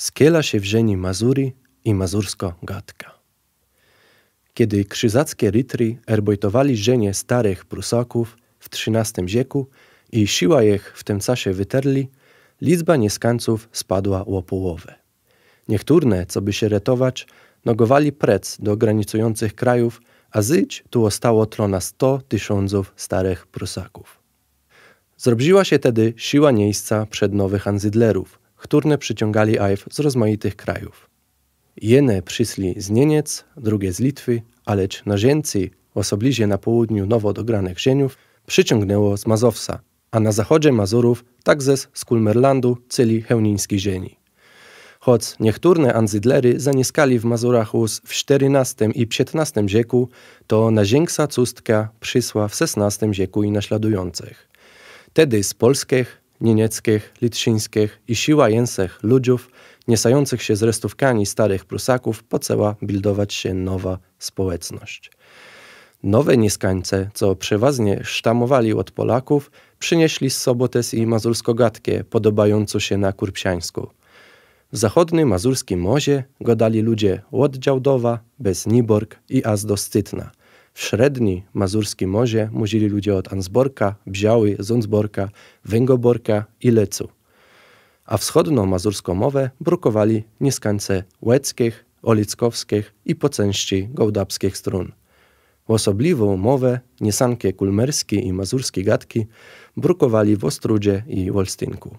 Skiela się w żeni Mazury i Mazursko-Gatka. Kiedy krzyzackie rytry erbojtowali żenie starych Prusaków w XIII wieku i siła ich w tym czasie wyterli, liczba nieskańców spadła o połowę. Niektóre, co by się retować, nogowali prec do granicujących krajów, a zyć tu ostało trona 100 tysiąców starych Prusaków. Zrobiła się tedy siła miejsca przed nowych Anzydlerów – którne przyciągali AIF z rozmaitych krajów. Jene przysli z Niemiec, drugie z Litwy, alecz narzędzi, osobliwie na południu nowo dogranych ziemiów, przyciągnęło z Mazowsa, a na zachodzie Mazurów także z Kulmerlandu, czyli hełniński ziemi. Choć niektóre anzydlery zaniskali w Mazurach w XIV i XV wieku, to nazięksa custka przysła w XVI wieku i naśladujących. Tedy z polskich, niemieckich, litwińskich i siła jęsech ludziów, niesających się z resztówkami starych Prusaków, poceła bildować się nowa społeczność. Nowe nieskańce, co przeważnie sztamowali od Polaków, przynieśli z sobą też i mazursko-gatkie, podobające się na kurpsiańsku. W zachodnim mazurskim mozie godali ludzie od bezniborg bez Niborg i azdostytna. Stytna – w średni mazurskim morze muzili ludzie od Ansborka, Bziały, Zundsborka, Węgoborka i Lecu. A wschodnią mazurską mowę brukowali nieskańce łeckich, olickowskich i po części gołdabskich strun. Osobliwą mowę niesankie kulmerskie i mazurskie gadki brukowali w Ostrudzie i Wolstynku.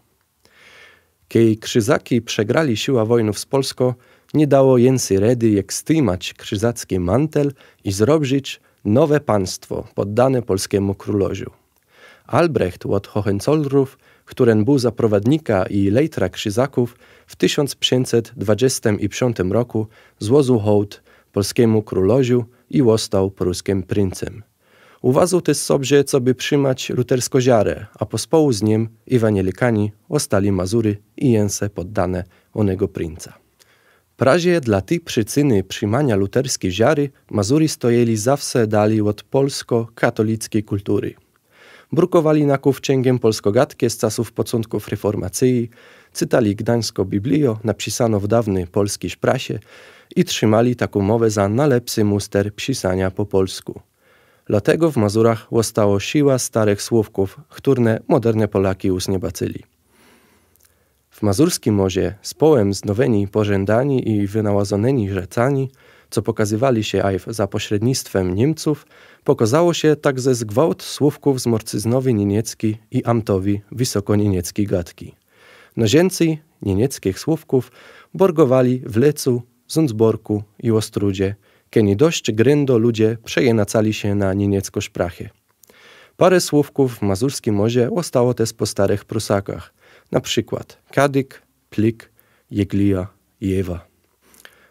Kiedy krzyzaki przegrali siła wojnów z Polską, nie dało jęcy redy jak stymać krzyzacki mantel i zrobić, nowe państwo poddane polskiemu króloziu. Albrecht od Hohenzollernów, który był zaprowadnika i lejtra krzyzaków, w 1525 roku złożył hołd polskiemu króloziu i został pruskim princem. Uważał też sobie, co by trzymać luterską ziarę, a pospołu z nim ewangelikani ostali Mazury i jęse poddane onego princa. Prazie dla tej przyczyny przyjmania luterskiej ziary Mazury stojeli zawsze dalej od polsko-katolickiej kultury. Brukowali naków cięgiem polskogatkie z czasów początków reformacji, cytali gdańsko Biblio, napisano w dawny polskiej prasie i trzymali taką mowę za najlepszy muster pisania po polsku. Dlatego w Mazurach łostało siła starych słówków, które moderne Polaki już bacyli. W mazurskim mozie społem znoweni pożądani i wynałazoneni rzecani, co pokazywali się ajw za pośrednictwem Niemców, pokazało się tak ze zgwałt słówków z morcyznowy niemiecki i amtowi wysokonieniecki gadki. Nozięcy niemieckich słówków borgowali w Lecu, Zundsborku i Ostrudzie, kiedy dość gryndo ludzie przejenacali się na niemiecko szprachy. Parę słówków w mazurskim mozie ostało też po starych prusakach – na przykład kadyk, plik, jeglia, jewa.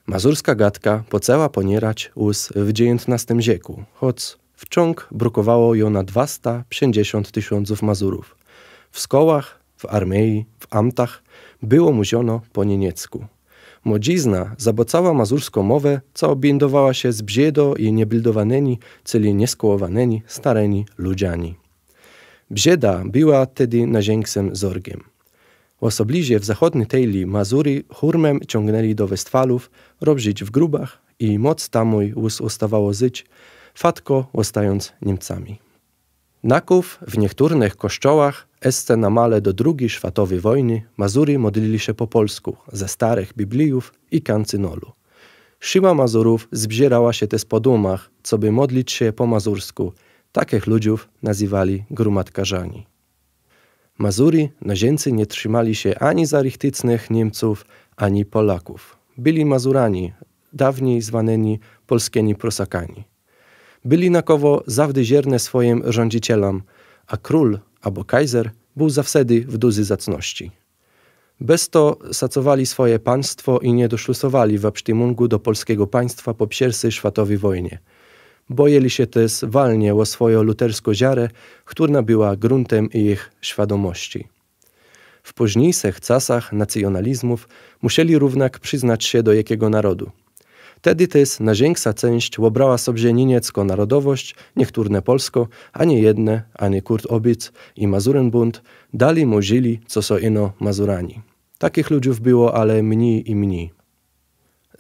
Mazurska gadka pocała ponierać us w XIX wieku, choć wciąg brukowało ją na 250 tysiąców Mazurów. W szkołach, w armii, w amtach było muziono po niemiecku. Młodzizna zabocała mazurską mowę, co obindowała się z bziedo i niebildowaneni, czyli nieskołowanymi, stareni ludziani. Bzieda była tedy nazięksem zorgiem. Osoblizie w zachodniej tejli Mazurii hurmem ciągnęli do Westfalów, robić w grubach i moc tamuj łys ustawało zyć, fatko ostając Niemcami. Naków w niektórych kościołach esce na male do drugiej światowej wojny Mazury modlili się po polsku, ze starych Biblijów i kancynolu. Siła Mazurów zbzierała się też po dumach, co by modlić się po mazursku. Takich ludziów nazywali grumatkarzami. Mazuri nazięcy nie trzymali się ani zarichtycnych Niemców, ani Polaków. Byli Mazurani, dawniej zwanymi polskimi prosakami. Byli nakowo zierne swoim rządzicielom, a król albo kaiser był zawsedy w duzy zacności. Bez to sacowali swoje państwo i nie doszlusowali w do polskiego państwa po pierwszej światowej wojnie – bojeli się też walnie o swoją lutersko ziarę, która była gruntem ich świadomości. W późniejszych czasach nacjonalizmów musieli równak przyznać się do jakiego narodu. Wtedy też największa część obrała sobie niemiecką narodowość, niektóre polsko, a nie jedne, ani Kurt Obic i Mazurenbund dali mu żyli, co so ino Mazurani. Takich ludziów było ale mniej i mniej.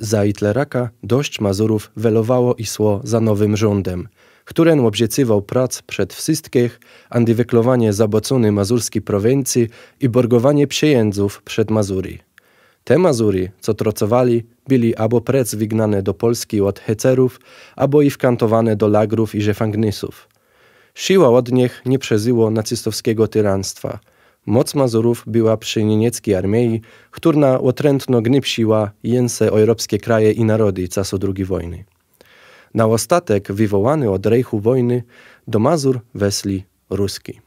Za Hitleraka dość Mazurów welowało i sło za nowym rządem, któren obiecywał prac przed wszystkich, antywyklowanie zabocony mazurskiej prowincji i borgowanie przyjędzów przed Mazuri. Te Mazury, co trocowali, byli albo prec wygnane do Polski od hecerów, albo i wkantowane do lagrów i żefangnysów. Siła od nich nie przezyło nacystowskiego tyranstwa – Moc Mazurów była przy niemieckiej armii, która otrętno gnypsiła jęce europejskie kraje i narody czasu II wojny. Na ostatek wywołany od rejchu wojny do Mazur wesli Ruski.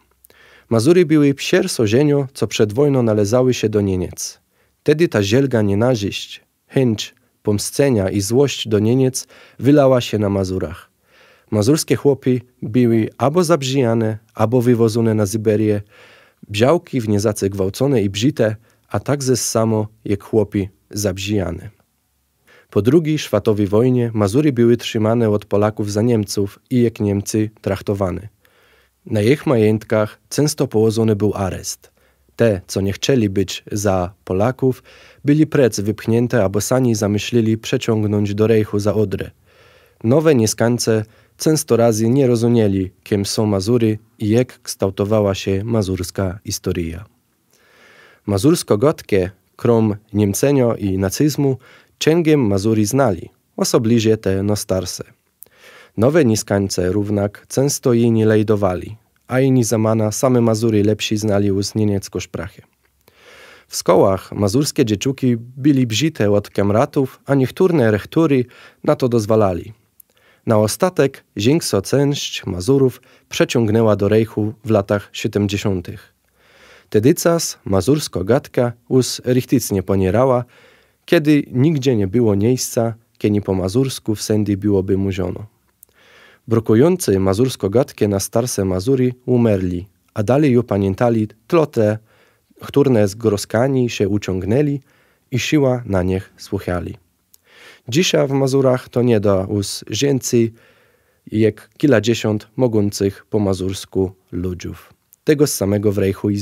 Mazury były pierwszą ziemią, co przed wojną należały się do Niemiec. Tedy ta zielga nienawiść, chęć pomscenia i złość do Niemiec wylała się na Mazurach. Mazurskie chłopi były albo zabrzijane, albo wywożone na Zyberię, Bziałki w niezacy gwałcone i bzite, a tak ze samo jak chłopi zabzijane. Po drugiej szwatowej wojnie Mazury były trzymane od Polaków za Niemców i jak Niemcy traktowane. Na ich majątkach często położony był areszt. Te, co nie chcieli być za Polaków, byli prec wypchnięte, a sami zamyślili przeciągnąć do rejchu za Odrę. Nowe nieskańce często razy nie rozumieli, kim są Mazury i jak kształtowała się mazurska historia. Mazursko-gotkie, krom Niemcenio i nacyzmu, cięgiem Mazury znali, osobliwie te nostarse. Nowe niskańce równak często jej nie lejdowali, a inni zamana same Mazury lepsi znali uz nieniecko szprachy. W szkołach mazurskie dzieciuki byli bzite od kamratów, a niektóre rektury na to dozwalali – na ostatek część Mazurów przeciągnęła do Rejchu w latach 70. Tedycas mazursko-gatka us richtycnie ponierała, kiedy nigdzie nie było miejsca, kiedy po mazursku w wsędy byłoby muziono. Brukujący mazursko-gatkie na starse Mazuri umerli, a dalej upamiętali tlo te, które z groskani się uciągnęli i siła na nich słuchali. Dzisiaj w Mazurach to nie da us więcej jak kilkadziesiąt mogących po mazursku ludziów. Tego samego w Rejchu i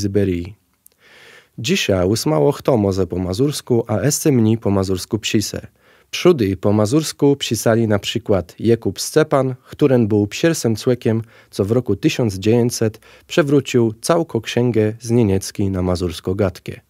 Dzisiaj us mało kto może po mazursku, a escy po mazursku psise. Przody po mazursku pisali na przykład Jakub Stepan, który był psiersem cłekiem, co w roku 1900 przewrócił całko księgę z niemiecki na mazursko gadkie.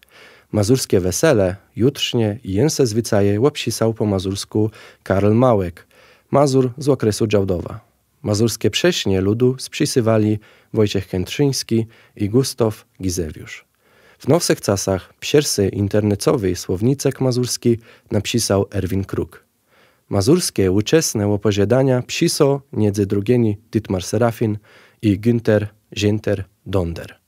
Mazurskie wesele, jutrznie i jęse zwycaje łopsisał po mazursku Karl Małek, Mazur z okresu Działdowa. Mazurskie prześnie ludu sprzysywali Wojciech Kętrzyński i Gustaw Gizewiusz. W nowszych czasach psiersy internetowy słownicek mazurski napisał Erwin Kruk. Mazurskie uczesne opowiadania psiso między drugieni Dietmar Serafin i Günther, Zienter Donder.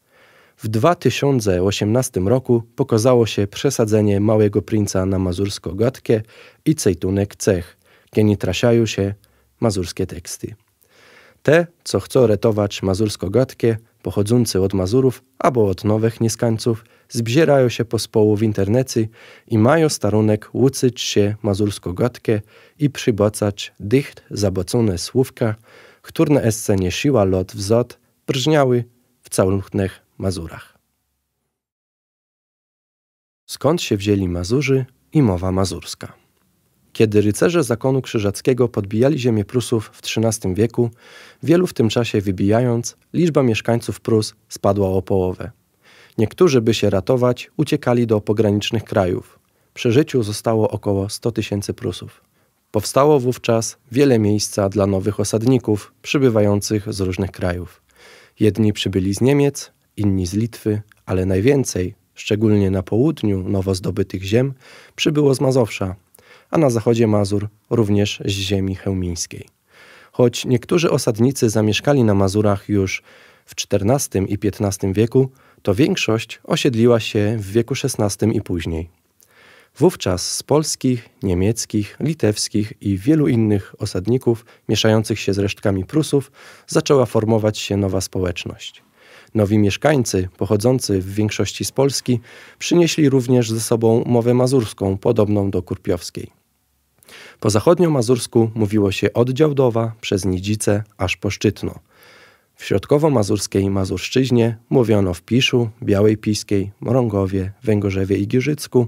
W 2018 roku pokazało się przesadzenie Małego Princa na mazursko-gatkę i Cejtunek Cech, gdzie trasiają się mazurskie teksty. Te, co chcą retować mazursko-gatkę, pochodzące od Mazurów albo od nowych nieskańców, zbzierają się pospołu w internecie i mają starunek łucyć się mazursko-gatkę i przybocać dycht zabocone słówka, które esce nie siła lot wzot, brzmiały w całych Mazurach. Skąd się wzięli Mazurzy i mowa mazurska? Kiedy rycerze zakonu krzyżackiego podbijali ziemię Prusów w XIII wieku, wielu w tym czasie wybijając, liczba mieszkańców Prus spadła o połowę. Niektórzy, by się ratować, uciekali do pogranicznych krajów. Przy życiu zostało około 100 tysięcy Prusów. Powstało wówczas wiele miejsca dla nowych osadników przybywających z różnych krajów. Jedni przybyli z Niemiec, inni z Litwy, ale najwięcej, szczególnie na południu nowo zdobytych ziem, przybyło z Mazowsza, a na zachodzie Mazur również z ziemi chełmińskiej. Choć niektórzy osadnicy zamieszkali na Mazurach już w XIV i XV wieku, to większość osiedliła się w wieku XVI i później. Wówczas z polskich, niemieckich, litewskich i wielu innych osadników mieszających się z resztkami Prusów zaczęła formować się nowa społeczność. Nowi mieszkańcy, pochodzący w większości z Polski, przynieśli również ze sobą mowę mazurską, podobną do kurpiowskiej. Po zachodnio-mazursku mówiło się od Działdowa, przez Nidzice, aż po Szczytno. W środkowo-mazurskiej Mazurszczyźnie mówiono w Piszu, Białej Piskiej, Morągowie, Węgorzewie i Giżycku.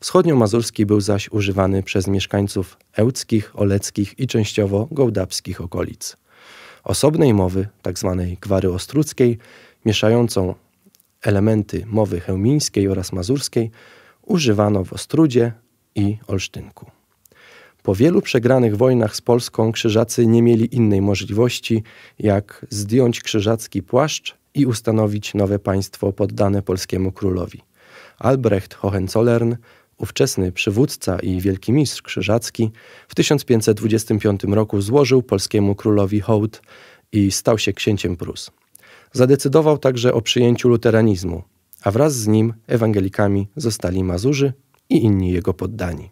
Wschodnio-mazurski był zaś używany przez mieszkańców ełckich, oleckich i częściowo gołdabskich okolic. Osobnej mowy, tzw. Tak gwary ostróckiej, mieszającą elementy mowy chełmińskiej oraz mazurskiej używano w Ostrudzie i Olsztynku. Po wielu przegranych wojnach z Polską krzyżacy nie mieli innej możliwości, jak zdjąć krzyżacki płaszcz i ustanowić nowe państwo poddane polskiemu królowi. Albrecht Hohenzollern, ówczesny przywódca i wielki mistrz krzyżacki, w 1525 roku złożył polskiemu królowi hołd i stał się księciem Prus. Zadecydował także o przyjęciu luteranizmu, a wraz z nim ewangelikami zostali Mazurzy i inni jego poddani.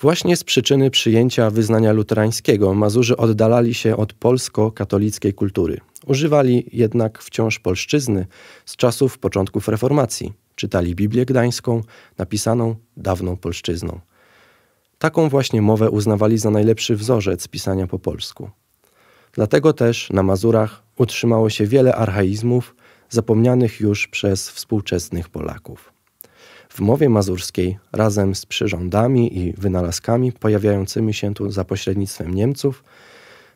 Właśnie z przyczyny przyjęcia wyznania luterańskiego Mazurzy oddalali się od polsko-katolickiej kultury. Używali jednak wciąż polszczyzny z czasów początków reformacji. Czytali Biblię Gdańską, napisaną dawną polszczyzną. Taką właśnie mowę uznawali za najlepszy wzorzec pisania po polsku. Dlatego też na Mazurach utrzymało się wiele archaizmów zapomnianych już przez współczesnych Polaków. W mowie mazurskiej, razem z przyrządami i wynalazkami pojawiającymi się tu za pośrednictwem Niemców,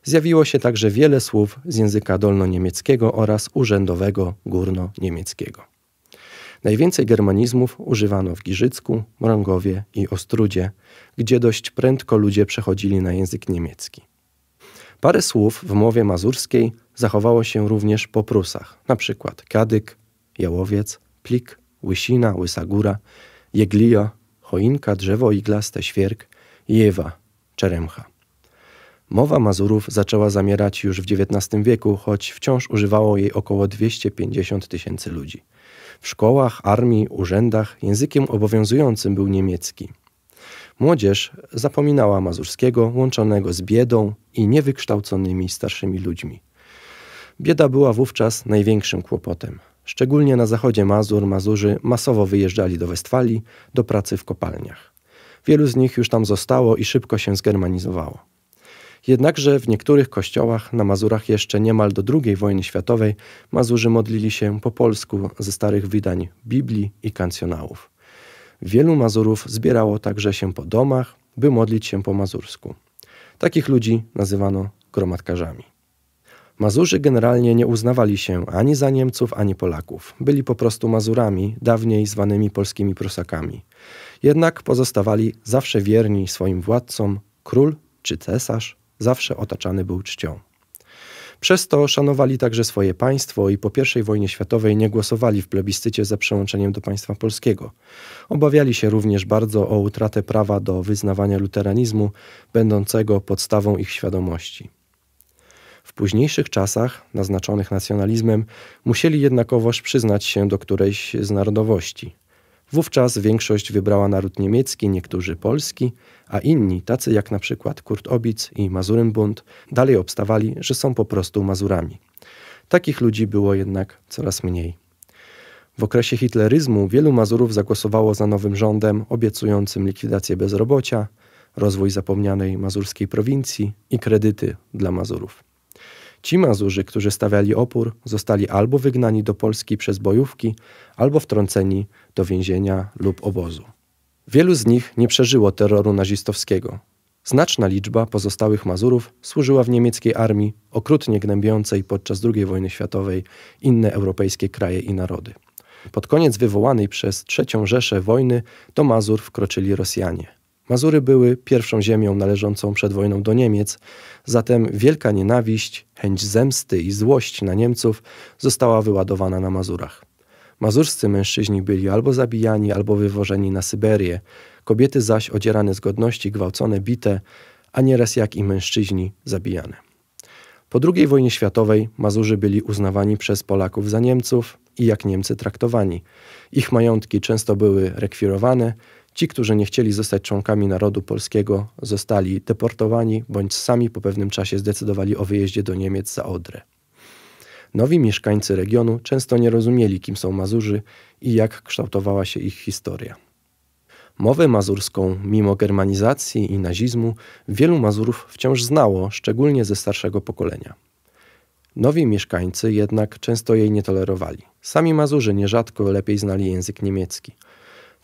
zjawiło się także wiele słów z języka dolnoniemieckiego oraz urzędowego górno-niemieckiego. Najwięcej germanizmów używano w Giżycku, Mrągowie i Ostrudzie, gdzie dość prędko ludzie przechodzili na język niemiecki. Parę słów w mowie mazurskiej zachowało się również po Prusach, np. Kadyk, Jałowiec, Plik, Łysina, Góra, Jeglio, Choinka, Drzewo Iglaste, Świerk, Jewa, Czeremcha. Mowa Mazurów zaczęła zamierać już w XIX wieku, choć wciąż używało jej około 250 tysięcy ludzi. W szkołach, armii, urzędach językiem obowiązującym był niemiecki. Młodzież zapominała mazurskiego, łączonego z biedą i niewykształconymi starszymi ludźmi. Bieda była wówczas największym kłopotem. Szczególnie na zachodzie Mazur Mazurzy masowo wyjeżdżali do Westfalii do pracy w kopalniach. Wielu z nich już tam zostało i szybko się zgermanizowało. Jednakże w niektórych kościołach na Mazurach jeszcze niemal do II wojny światowej Mazurzy modlili się po polsku ze starych wydań Biblii i kancjonałów. Wielu Mazurów zbierało także się po domach, by modlić się po mazursku. Takich ludzi nazywano gromadkarzami. Mazurzy generalnie nie uznawali się ani za Niemców, ani Polaków. Byli po prostu Mazurami, dawniej zwanymi polskimi Prusakami. Jednak pozostawali zawsze wierni swoim władcom, król czy cesarz zawsze otaczany był czcią. Przez to szanowali także swoje państwo i po I wojnie światowej nie głosowali w plebiscycie za przełączeniem do państwa polskiego. Obawiali się również bardzo o utratę prawa do wyznawania luteranizmu, będącego podstawą ich świadomości późniejszych czasach, naznaczonych nacjonalizmem, musieli jednakowoż przyznać się do którejś z narodowości. Wówczas większość wybrała naród niemiecki, niektórzy polski, a inni, tacy jak na przykład Kurt Obic i Mazurynbund, dalej obstawali, że są po prostu Mazurami. Takich ludzi było jednak coraz mniej. W okresie hitleryzmu wielu Mazurów zagłosowało za nowym rządem obiecującym likwidację bezrobocia, rozwój zapomnianej mazurskiej prowincji i kredyty dla Mazurów. Ci Mazurzy, którzy stawiali opór, zostali albo wygnani do Polski przez bojówki, albo wtrąceni do więzienia lub obozu. Wielu z nich nie przeżyło terroru nazistowskiego. Znaczna liczba pozostałych Mazurów służyła w niemieckiej armii okrutnie gnębiącej podczas II wojny światowej inne europejskie kraje i narody. Pod koniec wywołanej przez III Rzeszę wojny do Mazur wkroczyli Rosjanie. Mazury były pierwszą ziemią należącą przed wojną do Niemiec, zatem wielka nienawiść, chęć zemsty i złość na Niemców została wyładowana na Mazurach. Mazurscy mężczyźni byli albo zabijani, albo wywożeni na Syberię, kobiety zaś odzierane z godności, gwałcone, bite, a nieraz jak i mężczyźni zabijane. Po II wojnie światowej Mazurzy byli uznawani przez Polaków za Niemców i jak Niemcy traktowani. Ich majątki często były rekwirowane, Ci, którzy nie chcieli zostać członkami narodu polskiego, zostali deportowani bądź sami po pewnym czasie zdecydowali o wyjeździe do Niemiec za Odrę. Nowi mieszkańcy regionu często nie rozumieli, kim są Mazurzy i jak kształtowała się ich historia. Mowę mazurską, mimo germanizacji i nazizmu, wielu Mazurów wciąż znało, szczególnie ze starszego pokolenia. Nowi mieszkańcy jednak często jej nie tolerowali. Sami Mazurzy nierzadko lepiej znali język niemiecki –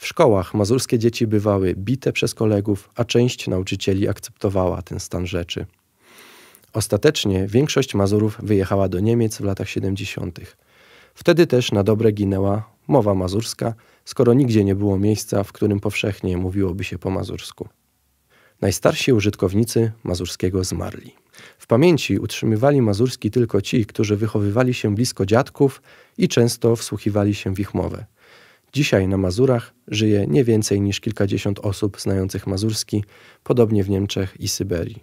w szkołach mazurskie dzieci bywały bite przez kolegów, a część nauczycieli akceptowała ten stan rzeczy. Ostatecznie większość Mazurów wyjechała do Niemiec w latach 70. Wtedy też na dobre ginęła mowa mazurska, skoro nigdzie nie było miejsca, w którym powszechnie mówiłoby się po mazursku. Najstarsi użytkownicy mazurskiego zmarli. W pamięci utrzymywali mazurski tylko ci, którzy wychowywali się blisko dziadków i często wsłuchiwali się w ich mowę. Dzisiaj na Mazurach żyje nie więcej niż kilkadziesiąt osób znających mazurski, podobnie w Niemczech i Syberii.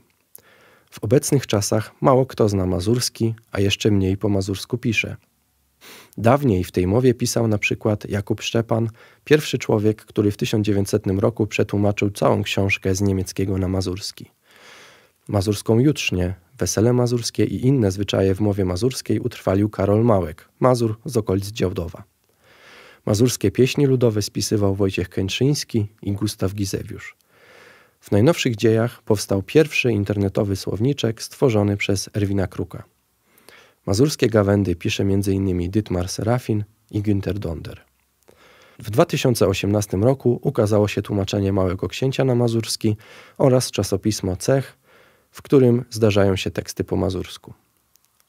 W obecnych czasach mało kto zna mazurski, a jeszcze mniej po mazursku pisze. Dawniej w tej mowie pisał na przykład Jakub Szczepan, pierwszy człowiek, który w 1900 roku przetłumaczył całą książkę z niemieckiego na mazurski. Mazurską jutrznię, wesele mazurskie i inne zwyczaje w mowie mazurskiej utrwalił Karol Małek, Mazur z okolic Działdowa. Mazurskie pieśni ludowe spisywał Wojciech Kęczyński i Gustaw Gizewiusz. W najnowszych dziejach powstał pierwszy internetowy słowniczek stworzony przez Erwina Kruka. Mazurskie gawędy pisze m.in. Dytmar Serafin i Günter Donder. W 2018 roku ukazało się tłumaczenie Małego Księcia na mazurski oraz czasopismo Cech, w którym zdarzają się teksty po mazursku.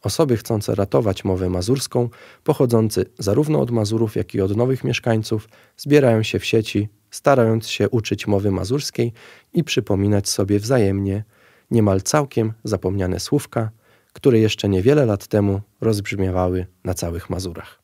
Osoby chcące ratować mowę mazurską, pochodzący zarówno od Mazurów, jak i od nowych mieszkańców, zbierają się w sieci, starając się uczyć mowy mazurskiej i przypominać sobie wzajemnie niemal całkiem zapomniane słówka, które jeszcze niewiele lat temu rozbrzmiewały na całych Mazurach.